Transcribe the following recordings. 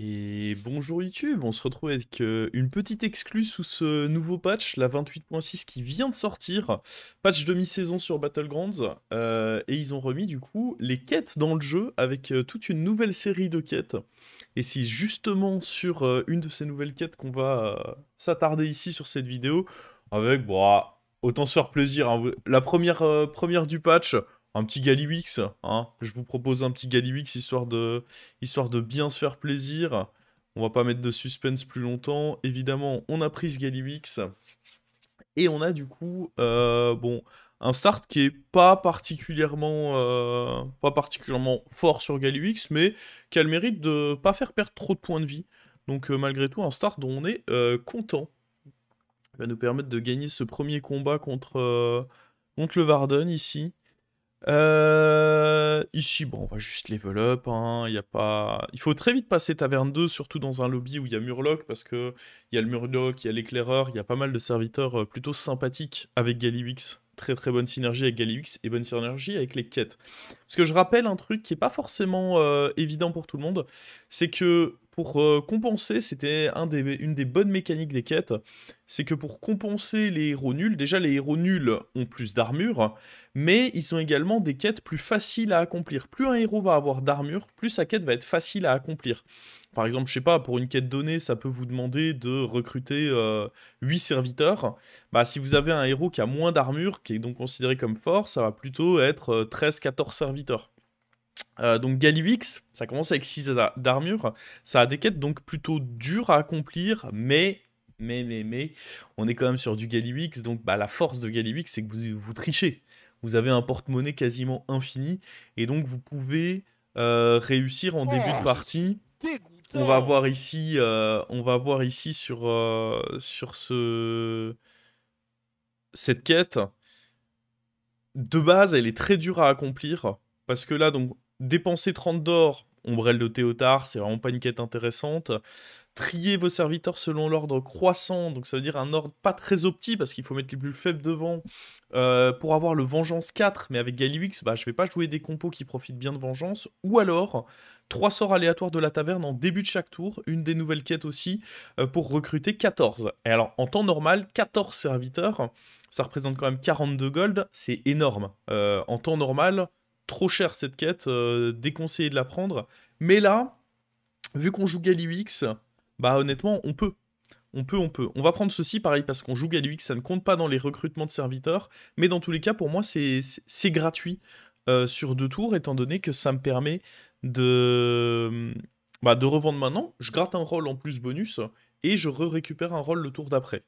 Et bonjour YouTube, on se retrouve avec euh, une petite exclue sous ce nouveau patch, la 28.6 qui vient de sortir, patch demi-saison sur Battlegrounds, euh, et ils ont remis du coup les quêtes dans le jeu avec euh, toute une nouvelle série de quêtes. Et c'est justement sur une de ces nouvelles quêtes qu'on va s'attarder ici sur cette vidéo, avec, bon, bah, autant se faire plaisir, hein. la première, première du patch, un petit Galiwix. Hein. Je vous propose un petit Galiwix histoire de, histoire de bien se faire plaisir. On va pas mettre de suspense plus longtemps. Évidemment, on a pris ce Galiwix. Et on a du coup, euh, bon, un start qui est pas particulièrement, euh, pas particulièrement fort sur Galiwix, mais qui a le mérite de pas faire perdre trop de points de vie. Donc euh, malgré tout, un start dont on est content. Il va nous permettre de gagner ce premier combat contre, contre le Varden ici. Euh, ici, bon, on va juste level up. Hein, a pas... Il faut très vite passer Taverne 2, surtout dans un lobby où il y a Murloc, parce qu'il y a le Murloc, il y a l'éclaireur, il y a pas mal de serviteurs euh, plutôt sympathiques avec Galivix très très bonne synergie avec Galix et bonne synergie avec les quêtes. Ce que je rappelle un truc qui n'est pas forcément euh, évident pour tout le monde, c'est que pour euh, compenser, c'était une des bonnes mécaniques des quêtes, c'est que pour compenser les héros nuls, déjà les héros nuls ont plus d'armure, mais ils ont également des quêtes plus faciles à accomplir. Plus un héros va avoir d'armure, plus sa quête va être facile à accomplir. Par exemple, je sais pas, pour une quête donnée, ça peut vous demander de recruter 8 euh, serviteurs. Bah, si vous avez un héros qui a moins d'armure, qui est donc considéré comme fort, ça va plutôt être 13-14 euh, serviteurs. Euh, donc Galiwix, ça commence avec 6 d'armure, ça a des quêtes donc plutôt dures à accomplir, mais, mais, mais, mais, on est quand même sur du Galiwix, donc bah, la force de Galiwix, c'est que vous, vous trichez. Vous avez un porte-monnaie quasiment infini, et donc vous pouvez réussir en début de partie on va voir ici, euh, on va voir ici sur, euh, sur ce... cette quête. De base, elle est très dure à accomplir. Parce que là, donc, dépenser 30 d'or, ombrelle de Théotard, c'est vraiment pas une quête intéressante. Trier vos serviteurs selon l'ordre croissant, donc ça veut dire un ordre pas très opti, parce qu'il faut mettre les plus faibles devant. Euh, pour avoir le Vengeance 4, mais avec Galiwix, bah, je vais pas jouer des compos qui profitent bien de Vengeance. Ou alors, Trois sorts aléatoires de la taverne en début de chaque tour, une des nouvelles quêtes aussi, euh, pour recruter 14. Et alors, en temps normal, 14 serviteurs, ça représente quand même 42 gold, c'est énorme. Euh, en temps normal, trop cher cette quête, euh, déconseillé de la prendre. Mais là, vu qu'on joue Galiwix, bah honnêtement, on peut. On peut, on peut. On va prendre ceci, pareil, parce qu'on joue Galiwix, ça ne compte pas dans les recrutements de serviteurs, mais dans tous les cas, pour moi, c'est gratuit sur deux tours, étant donné que ça me permet de, euh, bah, de revendre maintenant, je gratte un rôle en plus bonus et je récupère un rôle le tour d'après.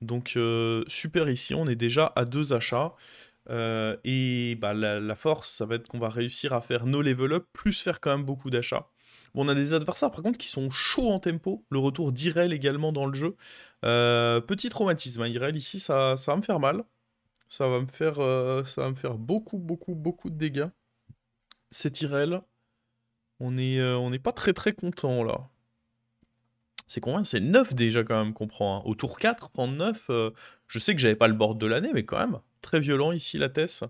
Donc euh, super ici, on est déjà à deux achats. Euh, et bah, la, force, ça va être qu'on va réussir à faire nos level up, plus faire quand même beaucoup d'achats. on a des adversaires par contre qui sont chauds en tempo, le retour d'Irel également dans le jeu. petit traumatisme, hein. Irel ici ça, ça, va me faire mal, ça va me faire, ça va me faire beaucoup beaucoup beaucoup de dégâts. C'est Irel, on est, euh, on n'est pas très très content là. C'est combien C'est 9 déjà quand même qu'on prend. Hein. Au tour 4, prendre 9, euh, je sais que j'avais pas le board de l'année, mais quand même, très violent ici la Tess.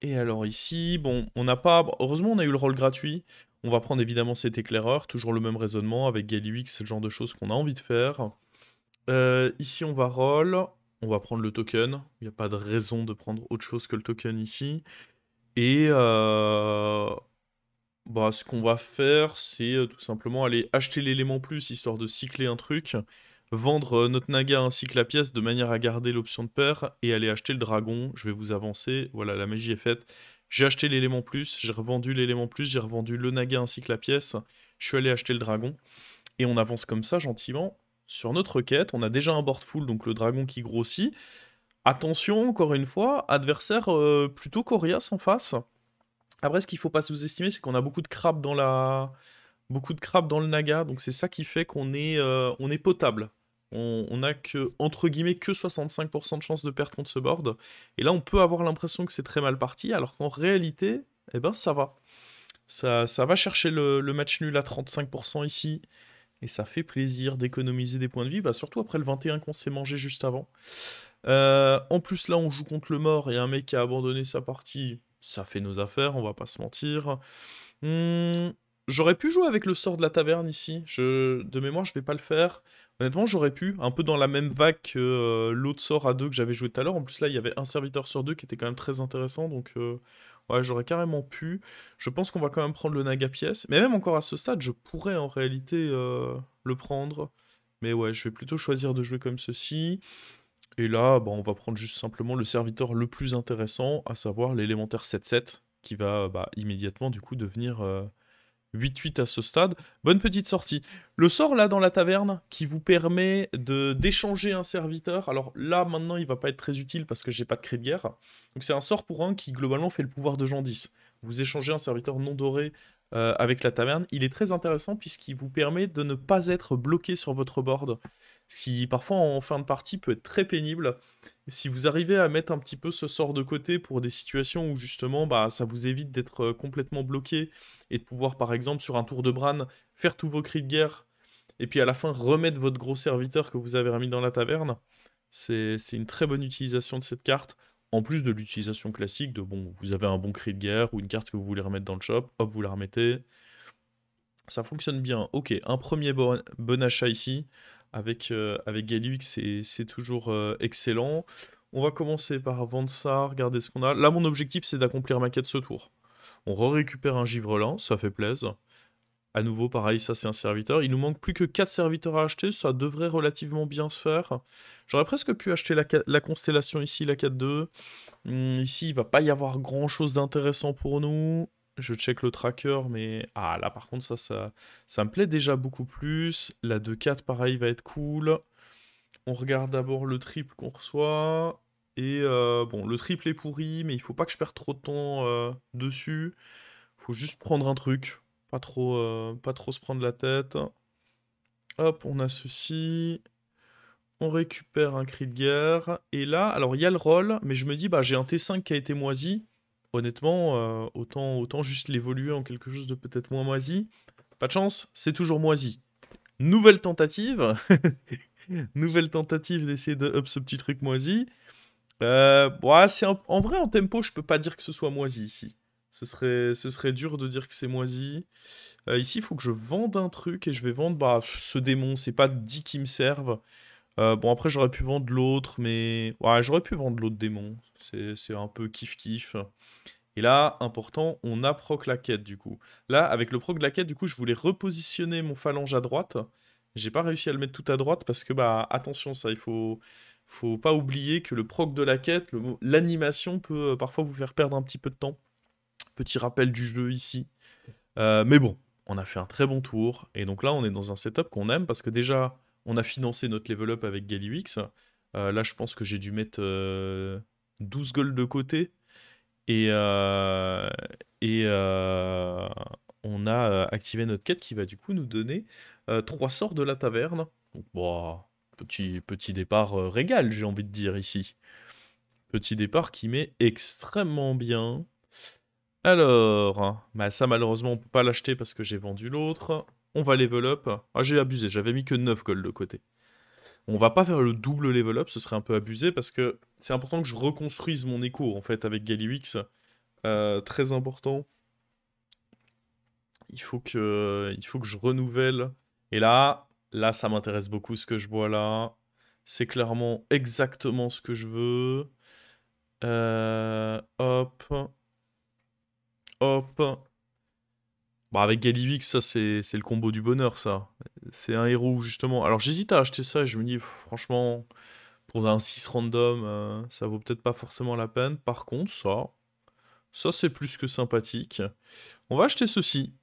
Et alors ici, bon, on n'a pas... Heureusement, on a eu le rôle gratuit. On va prendre évidemment cet éclaireur, toujours le même raisonnement, avec Galiwix, c'est le genre de choses qu'on a envie de faire. Euh, ici, on va roll, on va prendre le token. Il n'y a pas de raison de prendre autre chose que le token ici. Et euh, bah, ce qu'on va faire, c'est euh, tout simplement aller acheter l'élément plus, histoire de cycler un truc, vendre euh, notre naga ainsi que la pièce, de manière à garder l'option de paire, et aller acheter le dragon. Je vais vous avancer, voilà, la magie est faite. J'ai acheté l'élément plus, j'ai revendu l'élément plus, j'ai revendu le naga ainsi que la pièce. Je suis allé acheter le dragon. Et on avance comme ça, gentiment, sur notre quête. On a déjà un board full, donc le dragon qui grossit. Attention, encore une fois, adversaire euh, plutôt coriace en face. Après, ce qu'il ne faut pas sous-estimer, c'est qu'on a beaucoup de crabes dans la... Beaucoup de crabes dans le naga, donc c'est ça qui fait qu'on est, euh, on est potable. On, n'a a que, entre guillemets, que 65% de chance de perdre contre ce board. Et là, on peut avoir l'impression que c'est très mal parti, alors qu'en réalité, eh ben, ça va. Ça, va chercher le, match nul à 35% ici. Et ça fait plaisir d'économiser des points de vie, bah, surtout après le 21 qu'on s'est mangé juste avant. Euh, en plus, là, on joue contre le mort et un mec qui a abandonné sa partie, ça fait nos affaires, on va pas se mentir. Hmm, j'aurais pu jouer avec le sort de la taverne ici. Je, de mémoire, je vais pas le faire. Honnêtement, j'aurais pu, un peu dans la même vague que euh, l'autre sort à deux que j'avais joué tout à l'heure. En plus, là, il y avait un serviteur sur deux qui était quand même très intéressant, donc euh, ouais, j'aurais carrément pu. Je pense qu'on va quand même prendre le naga pièce. Mais même encore à ce stade, je pourrais en réalité le prendre. Mais ouais, je vais plutôt choisir de jouer comme ceci. Et là, bah, on va prendre juste simplement le serviteur le plus intéressant, à savoir l'élémentaire 7-7, qui va bah, immédiatement du coup devenir 8-8 euh, à ce stade. Bonne petite sortie. Le sort là dans la taverne qui vous permet d'échanger un serviteur. Alors là maintenant il va pas être très utile parce que j'ai pas de cri de guerre. Donc c'est un sort pour un qui globalement fait le pouvoir de jean 10. Vous échangez un serviteur non doré euh, avec la taverne. Il est très intéressant puisqu'il vous permet de ne pas être bloqué sur votre board ce qui parfois en fin de partie peut être très pénible. Si vous arrivez à mettre un petit peu ce sort de côté pour des situations où justement bah, ça vous évite d'être euh, complètement bloqué et de pouvoir par exemple sur un tour de Bran faire tous vos cris de guerre et puis à la fin remettre votre gros serviteur que vous avez remis dans la taverne, c'est une très bonne utilisation de cette carte. En plus de l'utilisation classique de bon, vous avez un bon cri de guerre ou une carte que vous voulez remettre dans le shop, hop, vous la remettez. Ça fonctionne bien. Ok, un premier bon, bon achat ici avec, euh, avec c'est toujours euh, excellent. On va commencer par vendre ça, regarder ce qu'on a. Là, mon objectif, c'est d'accomplir ma quête ce tour. On récupère un givrelin, ça fait plaisir. À nouveau, pareil, ça c'est un serviteur. Il nous manque plus que 4 serviteurs à acheter, ça devrait relativement bien se faire. J'aurais presque pu acheter la, la, constellation ici, la 4-2. Hmm, ici, il va pas y avoir grand chose d'intéressant pour nous je check le tracker, mais ah là par contre ça, ça, ça me plaît déjà beaucoup plus. La 2-4 pareil va être cool. On regarde d'abord le triple qu'on reçoit. Et euh, bon, le triple est pourri, mais il faut pas que je perde trop de temps dessus. dessus. Faut juste prendre un truc, pas trop, euh, pas trop se prendre la tête. Hop, on a ceci. On récupère un cri de guerre. Et là, alors il y a le roll, mais je me dis, bah j'ai un T5 qui a été moisi honnêtement, euh, autant, autant juste l'évoluer en quelque chose de peut-être moins moisi. Pas de chance, c'est toujours moisi. Nouvelle tentative. Nouvelle tentative d'essayer de up ce petit truc moisi. Euh, En vrai, en tempo, je peux pas dire que ce soit moisi ici. Ce serait, ce serait dur de dire que c'est moisi. Euh, ici, il faut que je vende un truc et je vais vendre bah, ce démon. C'est pas dit qui me servent. Euh, bon, après, j'aurais pu vendre l'autre, mais. Ouais, j'aurais pu vendre l'autre démon. C'est un peu kiff-kiff. Et là, important, on a proc la quête du coup. Là, avec le proc de la quête, du coup, je voulais repositionner mon phalange à droite. J'ai pas réussi à le mettre tout à droite parce que, bah, attention, ça, il faut, faut pas oublier que le proc de la quête, l'animation peut euh, parfois vous faire perdre un petit peu de temps. Petit rappel du jeu ici. Euh, mais bon, on a fait un très bon tour. Et donc là, on est dans un setup qu'on aime parce que déjà, on a financé notre level up avec Galiwix. Euh, là, je pense que j'ai dû mettre 12 euh, gold de côté. Et, euh, et on a activé notre quête qui va du coup nous donner 3 sorts de la taverne. Bon, petit, petit départ régal, j'ai envie de dire ici. Petit départ qui met extrêmement bien. Alors, bah, ça malheureusement on peut pas l'acheter parce que j'ai vendu l'autre on va level up. Ah, j'ai abusé, j'avais mis que 9 gold de côté. On va pas faire le double level up, ce serait un peu abusé, parce que c'est important que je reconstruise mon écho, en fait, avec Galiwix. Euh, très important. Il faut, que, il faut que je renouvelle. Et là, là, ça m'intéresse beaucoup ce que je vois là. C'est clairement exactement ce que je veux. Euh, hop. Hop. Bah, avec Galivix, ça c'est le combo du bonheur, ça. C'est un héros justement. Alors j'hésite à acheter ça et je me dis franchement, pour un 6 random, euh, ça vaut peut-être pas forcément la peine. Par contre, ça, ça c'est plus que sympathique. On va acheter ceci.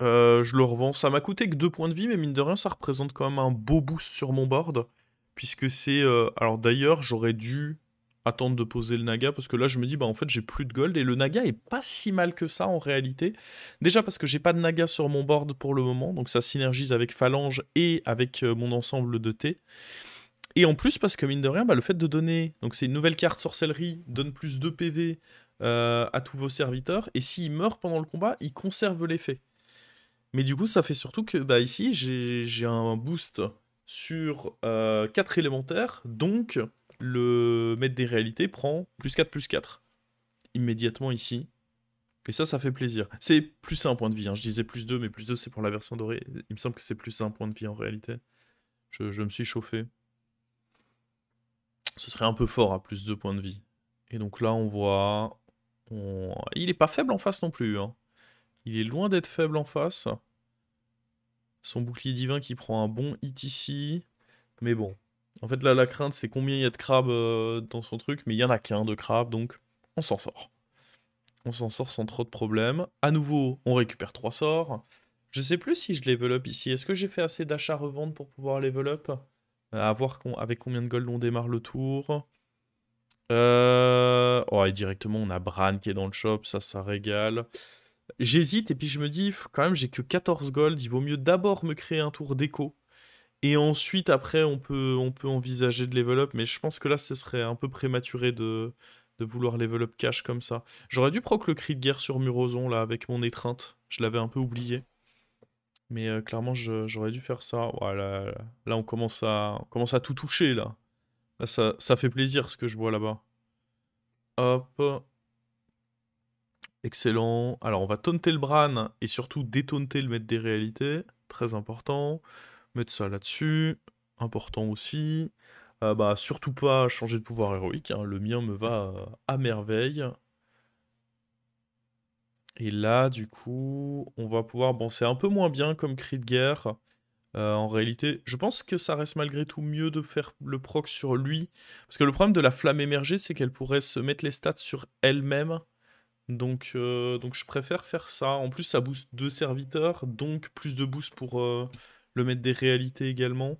Euh, je le revends. Ça m'a coûté que 2 points de vie, mais mine de rien, ça représente quand même un beau boost sur mon board. Puisque c'est... Euh, alors d'ailleurs, j'aurais dû attendre de poser le naga parce que là je me dis bah en fait j'ai plus de gold et le naga est pas si mal que ça en réalité déjà parce que j'ai pas de naga sur mon board pour le moment donc ça synergise avec phalange et avec euh, mon ensemble de thé et en plus parce que mine de rien bah, le fait de donner donc c'est une nouvelle carte sorcellerie donne plus de PV euh, à tous vos serviteurs et s'ils meurent pendant le combat ils conservent l'effet mais du coup ça fait surtout que bah ici j'ai un boost sur 4 euh, élémentaires donc le maître des réalités prend plus 4, plus 4. Immédiatement ici. Et ça, ça fait plaisir. C'est plus 1 point de vie. Hein. Je disais plus 2, mais plus 2, c'est pour la version dorée. Il me semble que c'est plus 1 point de vie en réalité. Je, je, me suis chauffé. Ce serait un peu fort à hein, plus 2 points de vie. Et donc là, on voit... Il est pas faible en face non plus. Hein. Il est loin d'être faible en face. Son bouclier divin qui prend un bon hit ici. Mais bon, en fait, là, la crainte, c'est combien il y a de crabes euh, dans son truc, mais il y en a qu'un de crabe, donc on s'en sort. On s'en sort sans trop de problèmes. À nouveau, on récupère trois sorts. Je sais plus si je level up ici. Est-ce que j'ai fait assez dachats revente pour pouvoir level up euh, À voir avec combien de gold on démarre le tour. Euh... Oh, et directement, on a Bran qui est dans le shop, ça, ça régale. J'hésite, et puis je me dis, quand même, j'ai que 14 gold, il vaut mieux d'abord me créer un tour d'écho et ensuite, après, on peut, on peut envisager de level up, mais je pense que là, ce serait un peu prématuré de, de vouloir level up cash comme ça. J'aurais dû proc le cri de guerre sur Muroson, là, avec mon étreinte. Je l'avais un peu oublié. Mais euh, clairement, j'aurais dû faire ça. Voilà, là, on, commence à, commence à tout toucher, là. ça, ça fait plaisir, ce que je vois là-bas. Hop. Excellent. Alors, on va taunter le Bran et surtout détaunter le maître des réalités. Très important mettre ça là-dessus. Important aussi. Euh, bah, surtout pas changer de pouvoir héroïque. Hein. Le mien me va euh, à merveille. Et là, du coup, on va pouvoir... Bon, c'est un peu moins bien comme cri de guerre. Euh, en réalité, je pense que ça reste malgré tout mieux de faire le proc sur lui. Parce que le problème de la flamme émergée, c'est qu'elle pourrait se mettre les stats sur elle-même. Donc, donc je préfère faire ça. En plus, ça booste deux serviteurs, donc plus de boost pour, le mettre des réalités également.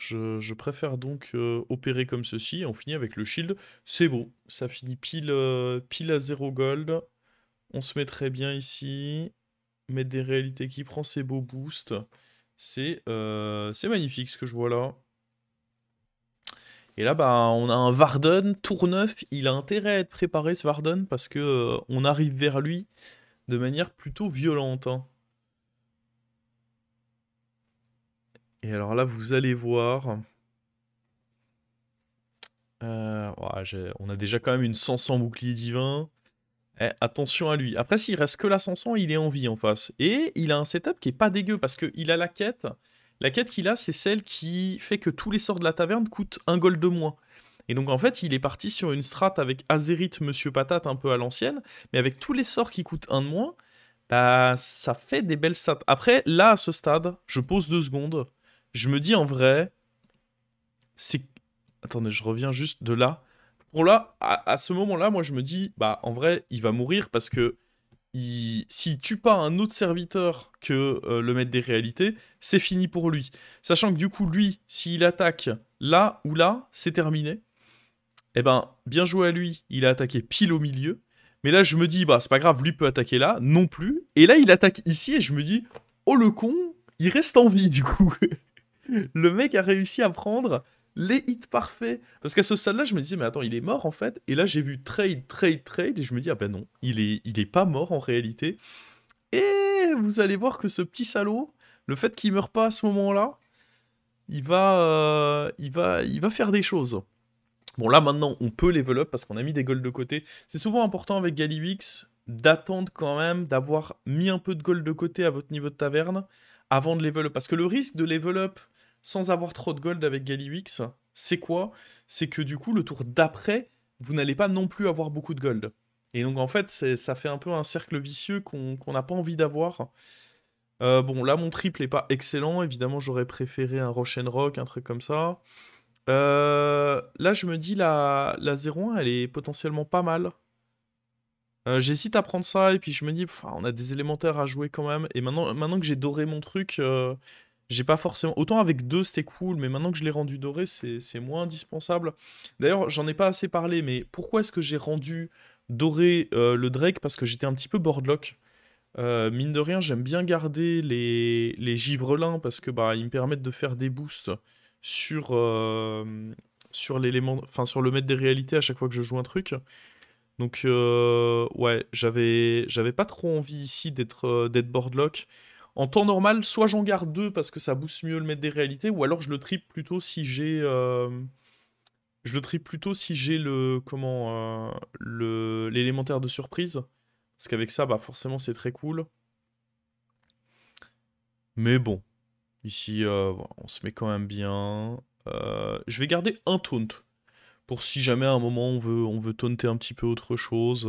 Je, préfère donc euh, opérer comme ceci. on finit avec le shield. C'est beau. Ça finit pile, euh, pile à zéro gold. On se met très bien ici. Mettre des réalités qui prend ses beaux boosts. C'est euh, magnifique ce que je vois là. Et là, bah, on a un Varden tour 9. Il a intérêt à être préparé, ce Varden, parce que on arrive vers lui de manière plutôt violente. Hein. Et alors là, vous allez voir. Euh, on a déjà quand même une 500 bouclier divin. Eh, attention à lui. Après, s'il reste que la 500, il est en vie en face. Et il a un setup qui est pas dégueu parce qu'il a la quête. La quête qu'il a, c'est celle qui fait que tous les sorts de la taverne coûtent un gold de moins. Et donc en fait, il est parti sur une strat avec Azerite, Monsieur Patate un peu à l'ancienne, mais avec tous les sorts qui coûtent un de moins, bah, ça fait des belles stats. Après, là à ce stade, je pose deux secondes je me dis en vrai, c'est. Attendez, je reviens juste de là. Pour là, à, ce moment-là, moi je me dis, bah en vrai, il va mourir parce que il... s'il tue pas un autre serviteur que euh, le maître des réalités, c'est fini pour lui. Sachant que du coup, lui, s'il attaque là ou là, c'est terminé. Eh ben, bien joué à lui, il a attaqué pile au milieu. Mais là, je me dis, bah c'est pas grave, lui peut attaquer là, non plus. Et là, il attaque ici et je me dis, oh le con, il reste en vie du coup. le mec a réussi à prendre les hits parfaits. Parce qu'à ce stade-là, je me disais, mais attends, il est mort en fait. Et là, j'ai vu trade, trade, trade. Et je me dis, ah ben non, il est, il est pas mort en réalité. Et vous allez voir que ce petit salaud, le fait qu'il meurt pas à ce moment-là, il va, euh, il, va, il va faire des choses. Bon, là maintenant, on peut level up parce qu'on a mis des golds de côté. C'est souvent important avec Galiwix d'attendre quand même, d'avoir mis un peu de gold de côté à votre niveau de taverne avant de level up. Parce que le risque de level up sans avoir trop de gold avec Galiwix, c'est quoi C'est que du coup, le tour d'après, vous n'allez pas non plus avoir beaucoup de gold. Et donc, en fait, ça fait un peu un cercle vicieux qu'on n'a pas envie d'avoir. Euh, bon, là, mon triple n'est pas excellent. Évidemment, j'aurais préféré un and Rock, un truc comme ça. Euh, là, je me dis, la, la 0-1, elle est potentiellement pas mal. Euh, j'hésite à prendre ça, et puis je me dis, on a des élémentaires à jouer quand même. Et maintenant, maintenant que j'ai doré mon truc, j'ai pas forcément. Autant avec deux, c'était cool, mais maintenant que je l'ai rendu doré, c'est moins indispensable. D'ailleurs, j'en ai pas assez parlé, mais pourquoi est-ce que j'ai rendu doré euh, le Drake Parce que j'étais un petit peu boardlock. Euh, mine de rien, j'aime bien garder les, les givrelins parce que bah, ils me permettent de faire des boosts sur, euh, sur l'élément, enfin sur le maître des réalités à chaque fois que je joue un truc. Donc ouais, j'avais pas trop envie ici d'être d'être boardlock. En temps normal, soit j'en garde deux parce que ça booste mieux le mettre des réalités, ou alors je le tripe plutôt si j'ai... Euh, je le trip plutôt si j'ai le... Comment... Euh, l'élémentaire de surprise. Parce qu'avec ça, bah forcément, c'est très cool. Mais bon. Ici, euh, on se met quand même bien. je vais garder un taunt. Pour si jamais à un moment on veut, on veut taunter un petit peu autre chose.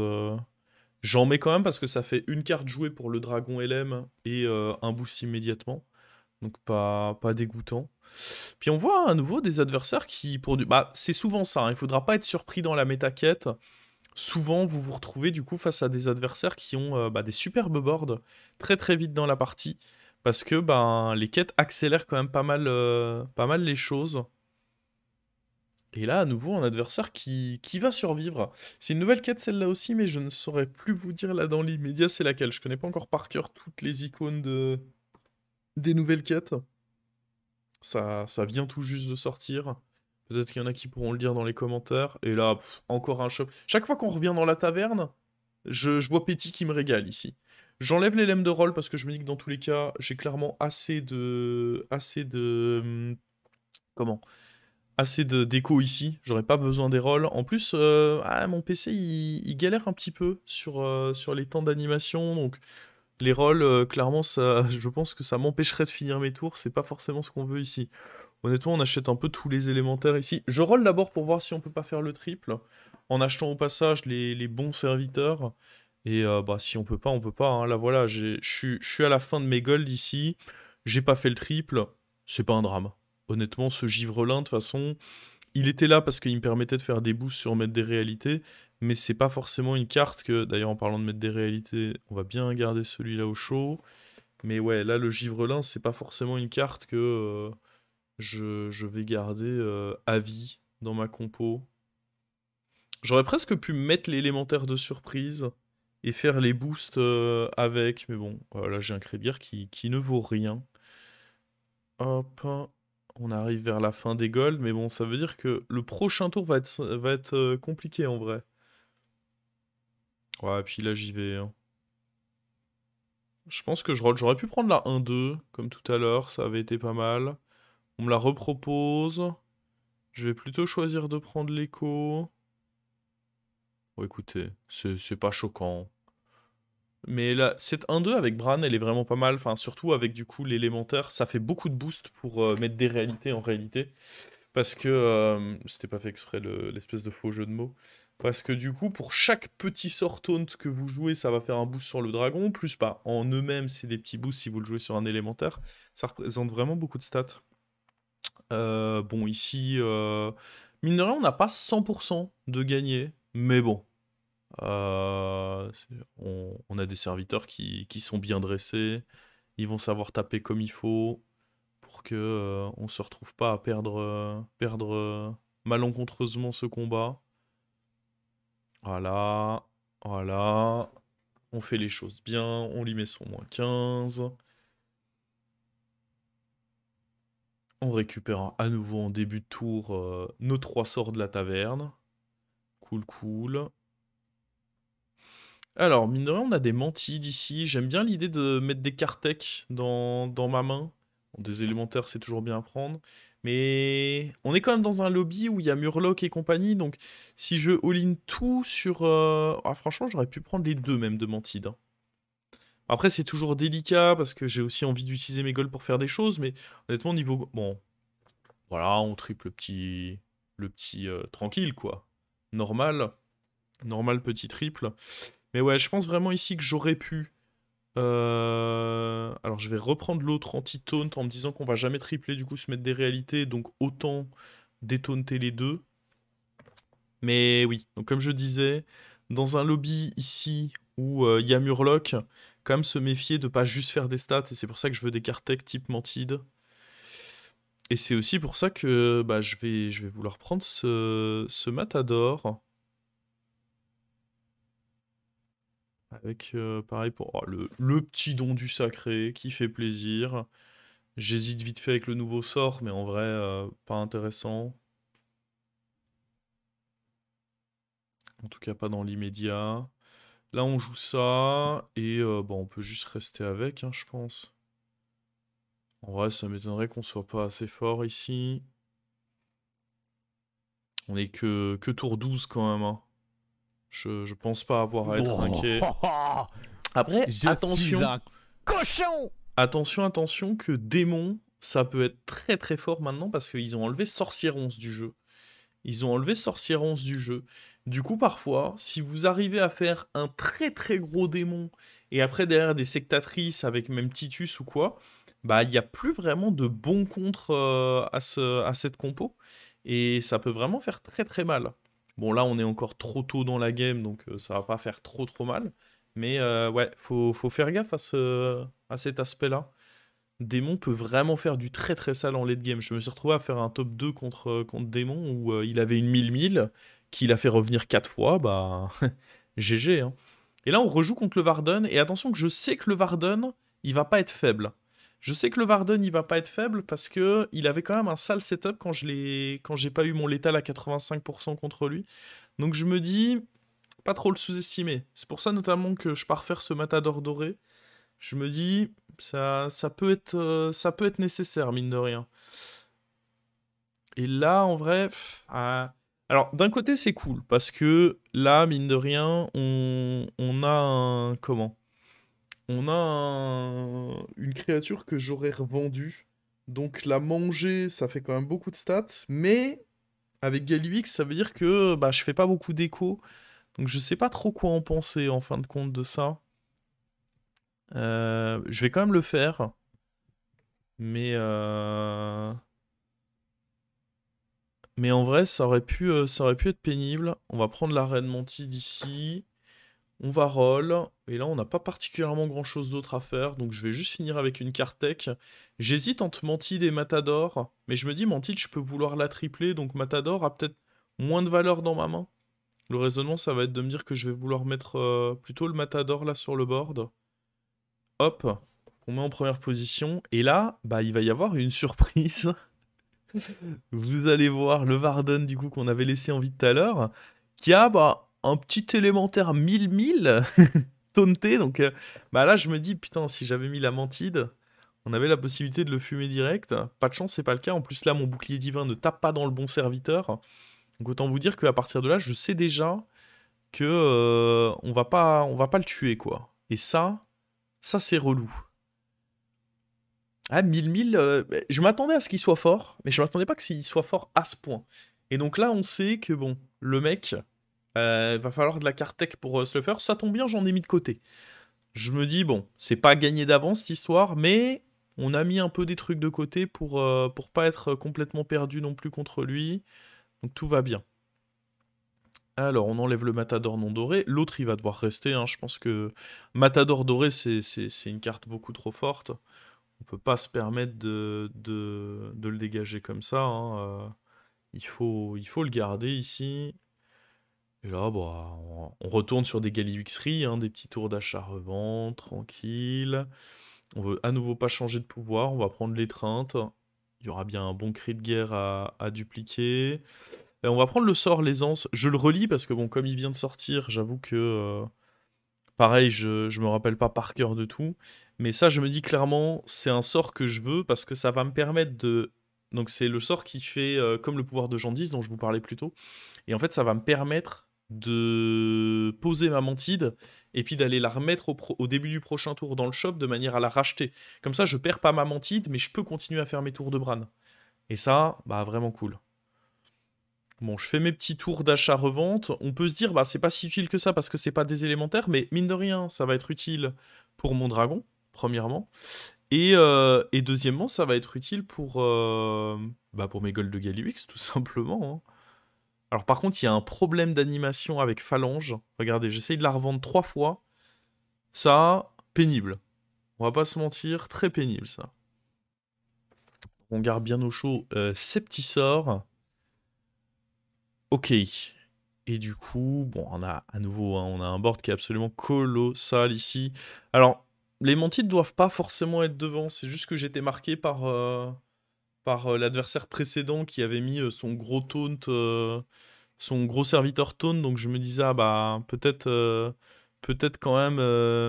J'en mets quand même parce que ça fait une carte jouée pour le dragon LM et euh, un boost immédiatement. Donc pas, pas dégoûtant. Puis on voit à nouveau des adversaires qui, pour du... Bah, c'est souvent ça, il hein. il faudra pas être surpris dans la méta-quête. Souvent, vous vous retrouvez du coup face à des adversaires qui ont euh, bah, des superbes boards très très vite dans la partie. Parce que ben, les quêtes accélèrent quand même pas mal, euh, pas mal les choses. Et là, à nouveau, un adversaire qui, qui va survivre. C'est une nouvelle quête, celle-là aussi, mais je ne saurais plus vous dire là dans l'immédiat c'est laquelle. Je connais pas encore par cœur toutes les icônes de... des nouvelles quêtes. Ça, ça vient tout juste de sortir. Peut-être qu'il y en a qui pourront le dire dans les commentaires. Et là, encore un shop. Chaque fois qu'on revient dans la taverne, je, je vois Petit qui me régale ici. J'enlève les lemmes de rôle parce que je me dis que dans tous les cas, j'ai clairement assez de... Assez de... Hum, comment assez d'écho ici, j'aurais pas besoin des rolls. En plus, euh, ah, mon PC il, galère un petit peu sur, euh, sur les temps d'animation, donc les rolls, euh, clairement, ça, je pense que ça m'empêcherait de finir mes tours, c'est pas forcément ce qu'on veut ici. Honnêtement, on achète un peu tous les élémentaires ici. Je roll d'abord pour voir si on peut pas faire le triple, en achetant au passage les, bons serviteurs. Et bah, si on peut pas, on peut pas. Hein. Là voilà, je suis à la fin de mes golds ici, j'ai pas fait le triple, c'est pas un drame honnêtement, ce givrelin, de toute façon, il était là parce qu'il me permettait de faire des boosts sur mettre des réalités, mais c'est pas forcément une carte que, d'ailleurs, en parlant de mettre des réalités, on va bien garder celui-là au chaud. Mais ouais, là, le givrelin, c'est pas forcément une carte que euh, je, vais garder euh, à vie dans ma compo. J'aurais presque pu mettre l'élémentaire de surprise et faire les boosts euh, avec, mais bon, là j'ai un crébière qui, qui ne vaut rien. Hop, on arrive vers la fin des golds, mais bon, ça veut dire que le prochain tour va être, euh, compliqué en vrai. Ouais, et puis là j'y vais. Hein. Je pense que je J'aurais pu prendre la 1-2, comme tout à l'heure, ça avait été pas mal. On me la repropose. Je vais plutôt choisir de prendre l'écho. Bon, écoutez, c'est pas choquant. Mais là, cette 1-2 avec Bran, elle est vraiment pas mal. Enfin, surtout avec du coup l'élémentaire, ça fait beaucoup de boost pour euh, mettre des réalités en réalité. Parce que, euh, c'était pas fait exprès l'espèce de faux jeu de mots. Parce que du coup, pour chaque petit sort taunt que vous jouez, ça va faire un boost sur le dragon. Plus pas bah, en eux-mêmes, c'est des petits boosts si vous le jouez sur un élémentaire. Ça représente vraiment beaucoup de stats. Euh, bon, ici, mine de rien, on n'a pas 100% de gagné. Mais bon, euh, on, a des serviteurs qui, sont bien dressés, ils vont savoir taper comme il faut pour que ne euh, on se retrouve pas à perdre, euh, perdre malencontreusement ce combat. Voilà, voilà, on fait les choses bien, on lui met son moins 15. On récupère à nouveau en début de tour nos trois sorts de la taverne. Cool, cool. Alors, mine de rien, on a des mantides ici. J'aime bien l'idée de mettre des Kartek dans, ma main. des élémentaires, c'est toujours bien à prendre. Mais on est quand même dans un lobby où il y a Murloc et compagnie. Donc, si je all tout sur... Euh, ah, franchement, j'aurais pu prendre les deux même de Mantide. Hein. Après, c'est toujours délicat parce que j'ai aussi envie d'utiliser mes golds pour faire des choses. Mais honnêtement, niveau... Bon, voilà, on triple le petit... Le petit euh, tranquille, quoi. Normal. Normal petit triple. Mais ouais, je pense vraiment ici que j'aurais pu. Euh, alors, je vais reprendre l'autre anti-taunt en me disant qu'on va jamais tripler, du coup, se mettre des réalités. Donc, autant détaunter les deux. Mais oui, donc comme je disais, dans un lobby ici où euh, il y a Murloc, quand même se méfier de pas juste faire des stats. Et c'est pour ça que je veux des cartes type Mantide. Et c'est aussi pour ça que bah, je, vais, je vais vouloir prendre ce, ce Matador. Avec, euh, pareil, pour oh, le, petit don du sacré qui fait plaisir. J'hésite vite fait avec le nouveau sort, mais en vrai, euh, pas intéressant. En tout cas, pas dans l'immédiat. Là, on joue ça, et euh, on peut juste rester avec, hein, je pense. En vrai, ça m'étonnerait qu'on soit pas assez fort ici. On est que, que tour 12 quand même. Hein. Je, pense pas avoir à être inquiet. Après, attention. cochon Attention, attention, que démon, ça peut être très très fort maintenant parce qu'ils ont enlevé sorciérance du jeu. Ils ont enlevé sorciérance du jeu. Du coup, parfois, si vous arrivez à faire un très très gros démon et après derrière des sectatrices avec même Titus ou quoi, bah il n'y a plus vraiment de bon contre euh, à, ce, à cette compo et ça peut vraiment faire très très mal. Bon, là, on est encore trop tôt dans la game, donc euh, ça va pas faire trop trop mal. Mais euh, ouais, faut, faut, faire gaffe à, à cet aspect-là. Démon peut vraiment faire du très très sale en late game. Je me suis retrouvé à faire un top 2 contre, euh, contre Démon où il avait une 1000-1000 qu'il a fait revenir 4 fois. Bah, GG. Hein. Et là, on rejoue contre le Varden. Et attention que je sais que le Varden, il va pas être faible. Je sais que le Varden, il va pas être faible parce que il avait quand même un sale setup quand je l'ai quand j'ai pas eu mon létal à 85% contre lui. Donc je me dis pas trop le sous-estimer. C'est pour ça notamment que je pars faire ce matador doré. Je me dis ça ça peut être euh, ça peut être nécessaire mine de rien. Et là en vrai, ah. alors d'un côté c'est cool parce que là mine de rien on, on a un comment on a une créature que j'aurais revendue. Donc la manger, ça fait quand même beaucoup de stats. Mais avec Galivix, ça veut dire que bah, je fais pas beaucoup d'écho. Donc je sais pas trop quoi en penser en fin de compte de ça. Euh, je vais quand même le faire. Mais... Euh, mais en vrai, ça aurait pu, euh, ça aurait pu être pénible. On va prendre la reine Monty d'ici. On va roll. Et là, on n'a pas particulièrement grand-chose d'autre à faire. Donc, je vais juste finir avec une carte tech. J'hésite entre Mantide et Matador. Mais je me dis, Mantide, je peux vouloir la tripler. Donc, Matador a peut-être moins de valeur dans ma main. Le raisonnement, ça va être de me dire que je vais vouloir mettre euh, plutôt le Matador là sur le board. Hop, on met en première position. Et là, bah, il va y avoir une surprise. Vous allez voir le Varden, du coup, qu'on avait laissé en vie tout à l'heure, qui a bah, un petit élémentaire 1000-1000 taunté. Donc euh, bah là, je me dis, putain, si j'avais mis la mantide, on avait la possibilité de le fumer direct. Pas de chance, c'est pas le cas. En plus, là, mon bouclier divin ne tape pas dans le bon serviteur. Donc autant vous dire qu'à partir de là, je sais déjà que euh, on va pas on va pas le tuer quoi. Et ça ça c'est relou. Ah 1000 1000 euh, bah, je m'attendais à ce qu'il soit fort, mais je m'attendais pas que qu'il soit fort à ce point. Et donc là on sait que bon, le mec il euh, va falloir de la carte tech pour sluffer. Euh, se le faire. Ça tombe bien, j'en ai mis de côté. Je me dis, bon, c'est pas gagné d'avance cette histoire, mais on a mis un peu des trucs de côté pour, euh, pour pas être complètement perdu non plus contre lui. Donc tout va bien. Alors, on enlève le Matador non doré. L'autre, il va devoir rester. Hein. Je pense que Matador doré, c'est une carte beaucoup trop forte. On peut pas se permettre de, de, de le dégager comme ça. Hein. il, faut, il faut le garder ici. Et là, bah, on, retourne sur des galliuxeries, hein, des petits tours d'achat-revente, tranquille. On veut à nouveau pas changer de pouvoir, on va prendre l'étreinte. Il y aura bien un bon cri de guerre à, dupliquer. Et on va prendre le sort, l'aisance. Je le relis parce que, bon, comme il vient de sortir, j'avoue que. Euh, pareil, je, ne me rappelle pas par cœur de tout. Mais ça, je me dis clairement, c'est un sort que je veux parce que ça va me permettre de. Donc, c'est le sort qui fait euh, comme le pouvoir de Jandis dont je vous parlais plus tôt. Et en fait, ça va me permettre de poser ma mantide et puis d'aller la remettre au, début du prochain tour dans le shop de manière à la racheter. Comme ça, je perds pas ma mantide, mais je peux continuer à faire mes tours de Bran. Et ça, bah vraiment cool. Bon, je fais mes petits tours d'achat-revente. On peut se dire, bah c'est pas si utile que ça parce que c'est pas des élémentaires, mais mine de rien, ça va être utile pour mon dragon, premièrement. Et, euh, et deuxièmement, ça va être utile pour, euh, bah, pour mes gold de Galux, tout simplement. Hein. Alors par contre, il y a un problème d'animation avec Phalange. Regardez, j'essaye de la revendre trois fois. Ça, pénible. On va pas se mentir, très pénible ça. On garde bien au chaud ces euh, petits sorts. Ok. Et du coup, bon, on a à nouveau, hein, on a un board qui est absolument colossal ici. Alors, les Mantides doivent pas forcément être devant, c'est juste que j'étais marqué par... Euh, par euh, l'adversaire précédent qui avait mis euh, son gros taunt, euh, son gros serviteur taunt. Donc je me disais, ah bah, peut-être peut-être quand même.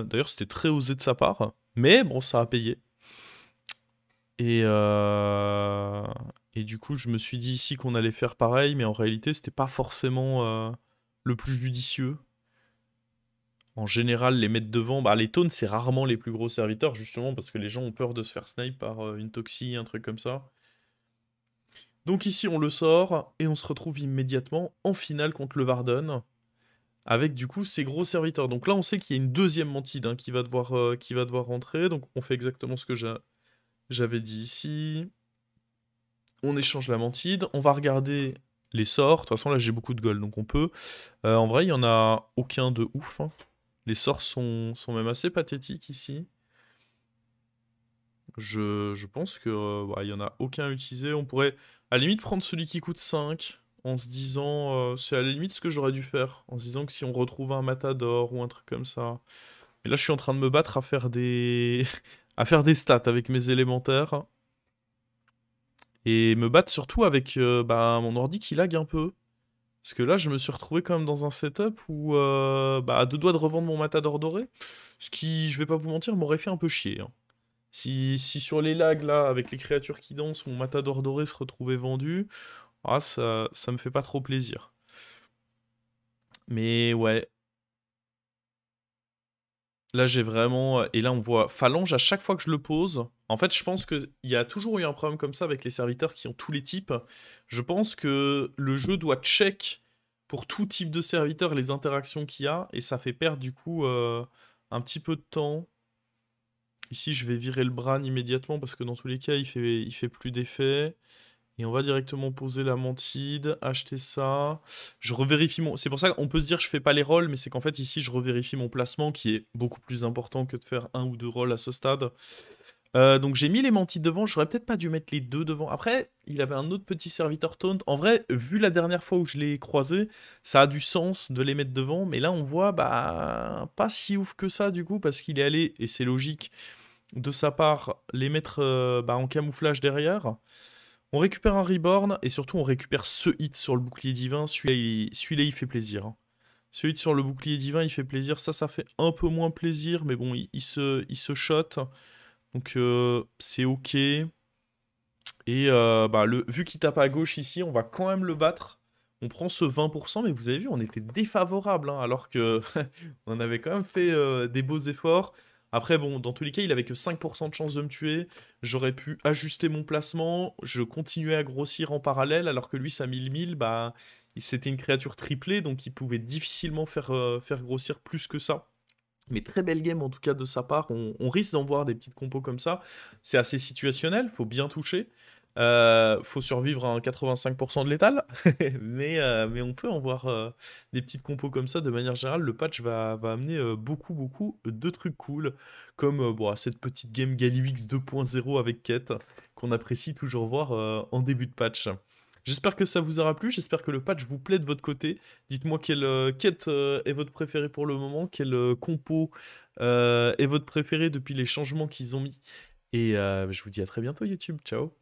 D'ailleurs, c'était très osé de sa part. Mais bon, ça a payé. Et, et du coup, je me suis dit ici qu'on allait faire pareil, mais en réalité, c'était pas forcément le plus judicieux. En général, les mettre devant, bah, les taunts, c'est rarement les plus gros serviteurs, justement, parce que les gens ont peur de se faire snipe par une toxie, un truc comme ça. Donc ici, on le sort et on se retrouve immédiatement en finale contre le Varden avec du coup ses gros serviteurs. Donc là, on sait qu'il y a une deuxième mantide hein, qui, va devoir, euh, qui va devoir rentrer. Donc on fait exactement ce que j'avais dit ici. On échange la mantide. On va regarder les sorts. De toute façon, là, j'ai beaucoup de gold, donc on peut. Euh, en vrai, il n'y en a aucun de ouf. Hein. Les sorts sont, même assez pathétiques ici. Je, pense que euh, bah, il y en a aucun utiliser. On pourrait, à la limite, prendre celui qui coûte 5, en se disant... Euh, c'est à la limite ce que j'aurais dû faire, en se disant que si on retrouve un Matador ou un truc comme ça... Mais là, je suis en train de me battre à faire des... à faire des stats avec mes élémentaires. Et me battre surtout avec euh, bah, mon ordi qui lag un peu. Parce que là, je me suis retrouvé quand même dans un setup où, euh, bah, à deux doigts de revendre mon Matador doré, ce qui, je vais pas vous mentir, m'aurait fait un peu chier. Hein. Si, si sur les lags, là, avec les créatures qui dansent, mon matador doré se retrouvait vendu, ah, ça, ça me fait pas trop plaisir. Mais ouais. Là, j'ai vraiment... Euh, et là, on voit phalange à chaque fois que je le pose. En fait, je pense qu'il y a toujours eu un problème comme ça avec les serviteurs qui ont tous les types. Je pense que le jeu doit check pour tout type de serviteur les interactions qu'il y a. Et ça fait perdre, du coup, euh, un petit peu de temps Ici, je vais virer le Bran immédiatement parce que dans tous les cas, il fait, il fait plus d'effet. Et on va directement poser la mantide, acheter ça. Je revérifie mon... C'est pour ça qu'on peut se dire que je fais pas les rolls, mais c'est qu'en fait ici je revérifie mon placement qui est beaucoup plus important que de faire un ou deux rolls à ce stade. Euh, donc j'ai mis les mantides devant, j'aurais peut-être pas dû mettre les deux devant. Après, il avait un autre petit serviteur taunt. En vrai, vu la dernière fois où je l'ai croisé, ça a du sens de les mettre devant. Mais là on voit, bah, pas si ouf que ça du coup, parce qu'il est allé, et c'est logique, de sa part les mettre euh, bah, en camouflage derrière. On récupère un Reborn et surtout on récupère ce hit sur le bouclier divin. Celui-là, il, fait plaisir. Hein. Ce hit sur le bouclier divin, il fait plaisir. Ça, ça fait un peu moins plaisir, mais bon, il, se, il shot. Donc euh, c'est ok. Et euh, bah, le, vu qu'il tape à gauche ici, on va quand même le battre. On prend ce 20%, mais vous avez vu, on était défavorable, hein, alors que on avait quand même fait des beaux efforts. Après, bon, dans tous les cas, il avait que 5% de chance de me tuer. J'aurais pu ajuster mon placement. Je continuais à grossir en parallèle, alors que lui, sa 1000-1000, bah, c'était une créature triplée, donc il pouvait difficilement faire, euh, faire grossir plus que ça. Mais très belle game en tout cas de sa part. On, risque d'en voir des petites compos comme ça. C'est assez situationnel, faut bien toucher. Euh, faut survivre à un 85% de létal, mais, euh, mais on peut en voir euh, des petites compos comme ça. De manière générale, le patch va, amener beaucoup, beaucoup de trucs cool, comme cette petite game Galiwix 2.0 avec quête qu'on apprécie toujours voir en début de patch. J'espère que ça vous aura plu, j'espère que le patch vous plaît de votre côté. Dites-moi quelle quête est votre préférée pour le moment, quel compo est votre préféré depuis les changements qu'ils ont mis. Et je vous dis à très bientôt YouTube, ciao